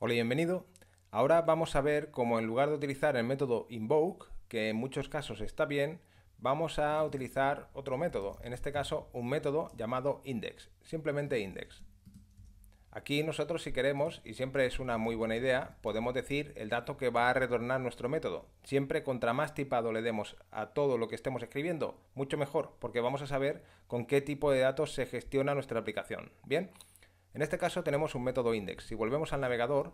Hola y bienvenido. Ahora vamos a ver cómo en lugar de utilizar el método invoke, que en muchos casos está bien, vamos a utilizar otro método, en este caso un método llamado index, simplemente index. Aquí nosotros si queremos, y siempre es una muy buena idea, podemos decir el dato que va a retornar nuestro método. Siempre contra más tipado le demos a todo lo que estemos escribiendo, mucho mejor, porque vamos a saber con qué tipo de datos se gestiona nuestra aplicación. Bien, en este caso tenemos un método index. Si volvemos al navegador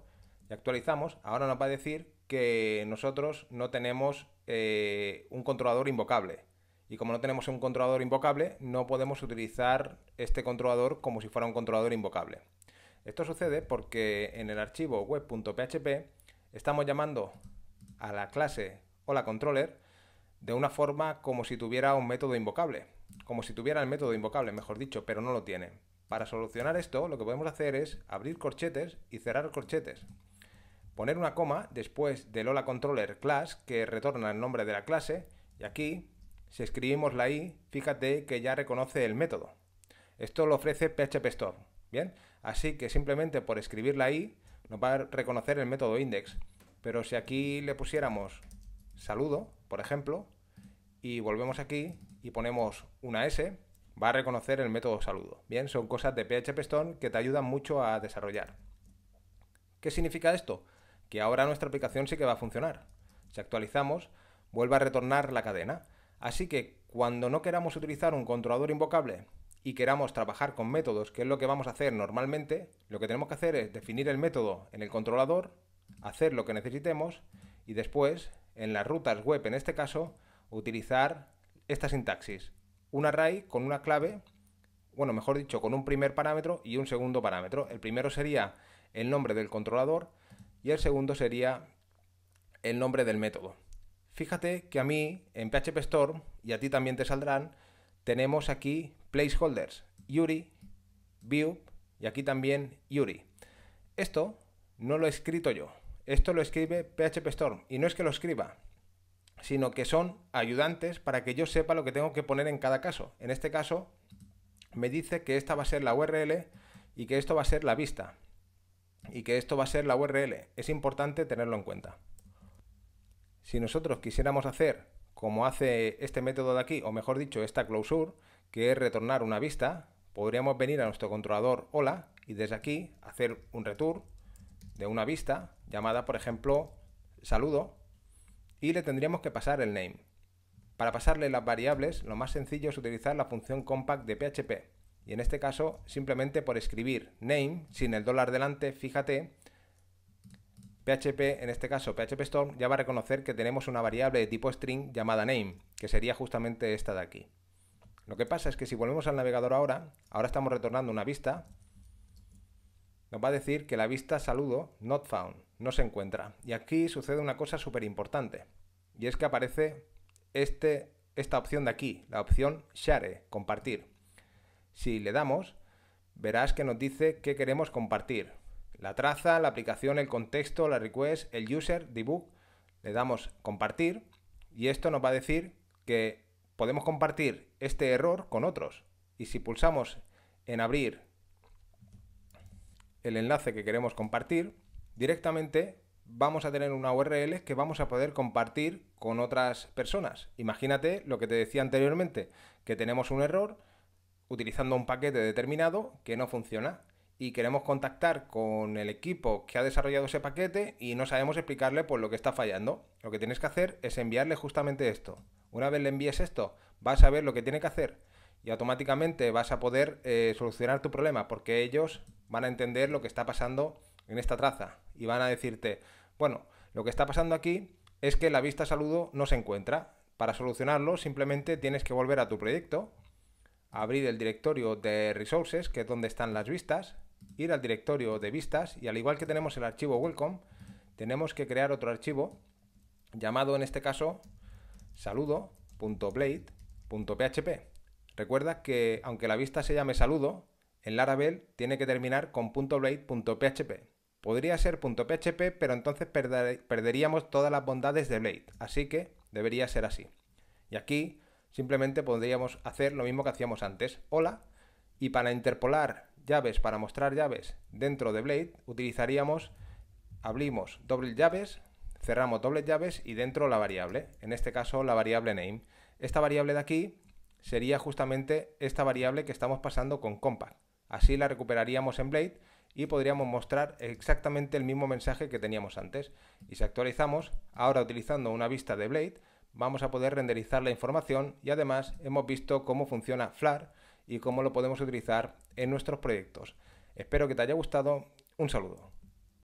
y actualizamos, ahora nos va a decir que nosotros no tenemos eh, un controlador invocable. Y como no tenemos un controlador invocable, no podemos utilizar este controlador como si fuera un controlador invocable. Esto sucede porque en el archivo web.php estamos llamando a la clase la controller de una forma como si tuviera un método invocable, como si tuviera el método invocable, mejor dicho, pero no lo tiene. Para solucionar esto, lo que podemos hacer es abrir corchetes y cerrar corchetes. Poner una coma después del hola controller class que retorna el nombre de la clase y aquí, si escribimos la i, fíjate que ya reconoce el método. Esto lo ofrece PHP Store, ¿bien? Así que simplemente por escribir la i nos va a reconocer el método index. Pero si aquí le pusiéramos saludo, por ejemplo, y volvemos aquí y ponemos una S, va a reconocer el método saludo. Bien, son cosas de PHP que te ayudan mucho a desarrollar. ¿Qué significa esto? Que ahora nuestra aplicación sí que va a funcionar. Si actualizamos, vuelve a retornar la cadena. Así que cuando no queramos utilizar un controlador invocable y queramos trabajar con métodos, que es lo que vamos a hacer normalmente, lo que tenemos que hacer es definir el método en el controlador, hacer lo que necesitemos y después, en las rutas web en este caso, utilizar esta sintaxis un array con una clave, bueno, mejor dicho, con un primer parámetro y un segundo parámetro. El primero sería el nombre del controlador y el segundo sería el nombre del método. Fíjate que a mí en PHP y a ti también te saldrán, tenemos aquí placeholders, Yuri, View y aquí también Yuri. Esto no lo he escrito yo, esto lo escribe PHP y no es que lo escriba, sino que son ayudantes para que yo sepa lo que tengo que poner en cada caso. En este caso, me dice que esta va a ser la URL y que esto va a ser la vista y que esto va a ser la URL. Es importante tenerlo en cuenta. Si nosotros quisiéramos hacer como hace este método de aquí, o mejor dicho, esta closure, que es retornar una vista, podríamos venir a nuestro controlador hola y desde aquí hacer un return de una vista llamada, por ejemplo, saludo y le tendríamos que pasar el name. Para pasarle las variables, lo más sencillo es utilizar la función compact de PHP. Y en este caso, simplemente por escribir name sin el dólar delante, fíjate, PHP, en este caso PHP Storm, ya va a reconocer que tenemos una variable de tipo string llamada name, que sería justamente esta de aquí. Lo que pasa es que si volvemos al navegador ahora, ahora estamos retornando una vista, nos va a decir que la vista saludo not found no se encuentra. Y aquí sucede una cosa súper importante. Y es que aparece este, esta opción de aquí, la opción Share, compartir. Si le damos, verás que nos dice qué queremos compartir. La traza, la aplicación, el contexto, la request, el user, debug. Le damos compartir y esto nos va a decir que podemos compartir este error con otros. Y si pulsamos en abrir el enlace que queremos compartir, directamente vamos a tener una URL que vamos a poder compartir con otras personas. Imagínate lo que te decía anteriormente, que tenemos un error utilizando un paquete determinado que no funciona y queremos contactar con el equipo que ha desarrollado ese paquete y no sabemos explicarle por pues, lo que está fallando. Lo que tienes que hacer es enviarle justamente esto. Una vez le envíes esto, vas a ver lo que tiene que hacer y automáticamente vas a poder eh, solucionar tu problema porque ellos van a entender lo que está pasando en esta traza y van a decirte, bueno, lo que está pasando aquí es que la vista saludo no se encuentra. Para solucionarlo simplemente tienes que volver a tu proyecto, abrir el directorio de resources, que es donde están las vistas, ir al directorio de vistas y al igual que tenemos el archivo welcome, tenemos que crear otro archivo llamado en este caso saludo.blade.php. Recuerda que aunque la vista se llame saludo, en Laravel tiene que terminar con .blade.php. Podría ser .php, pero entonces perderíamos todas las bondades de Blade, así que debería ser así. Y aquí simplemente podríamos hacer lo mismo que hacíamos antes, hola, y para interpolar llaves, para mostrar llaves dentro de Blade, utilizaríamos, abrimos doble llaves, cerramos doble llaves y dentro la variable, en este caso la variable name. Esta variable de aquí sería justamente esta variable que estamos pasando con compact. Así la recuperaríamos en Blade y podríamos mostrar exactamente el mismo mensaje que teníamos antes. Y si actualizamos, ahora utilizando una vista de Blade, vamos a poder renderizar la información y además hemos visto cómo funciona FLAR y cómo lo podemos utilizar en nuestros proyectos. Espero que te haya gustado. Un saludo.